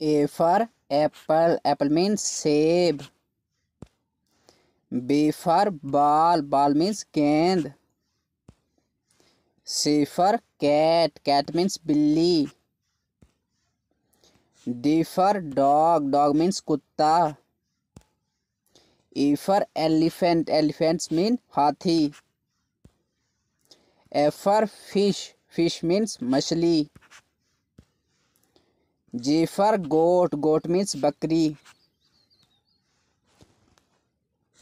A for apple. Apple means सेब B for ball. Ball means गेंद C for cat. Cat means बिल्ली D for dog. Dog means कुत्ता E for elephant. Elephants mean हाथी F for fish. Fish means मछली G for goat goat means बकरी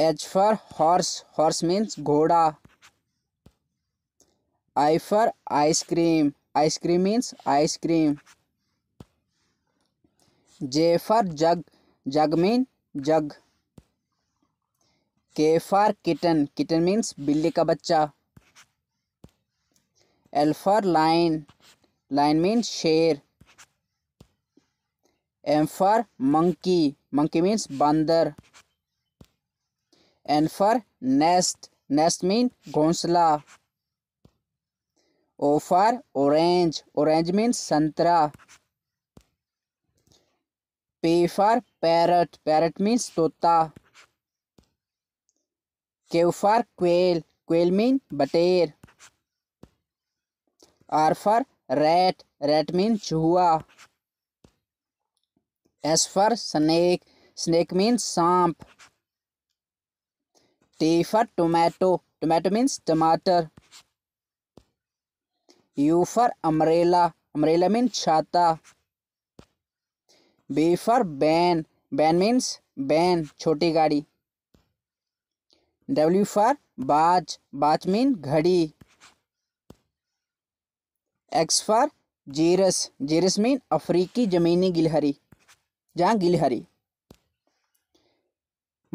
H for horse horse means घोड़ा I for ice cream ice cream means ice cream J for jug jug mean jug K for kitten kitten means बिल्ली का बच्चा L for lion lion means शेर M for monkey monkey means बंदर N for nest nest mean घोंसला O for orange orange means संतरा P for parrot parrot means तोता Q for quail quail mean बटेर R for rat rat mean चूहा S for snake. Snake means samp. T for tomato. Tomato means tomato. U for umbrella. Umbrella means chata. B for van. Van means van, छोटी गाड़ी. W for बाज. बाज means घड़ी. X for xerus xerus mean अफ्रीकी जमीनी गिलहरी जहाँ गिलहरी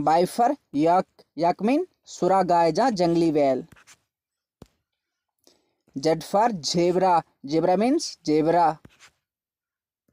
बाइफर यक यकमिन सुरा गाय जहाँ जंगली बैल Z for zebra zebra means zebra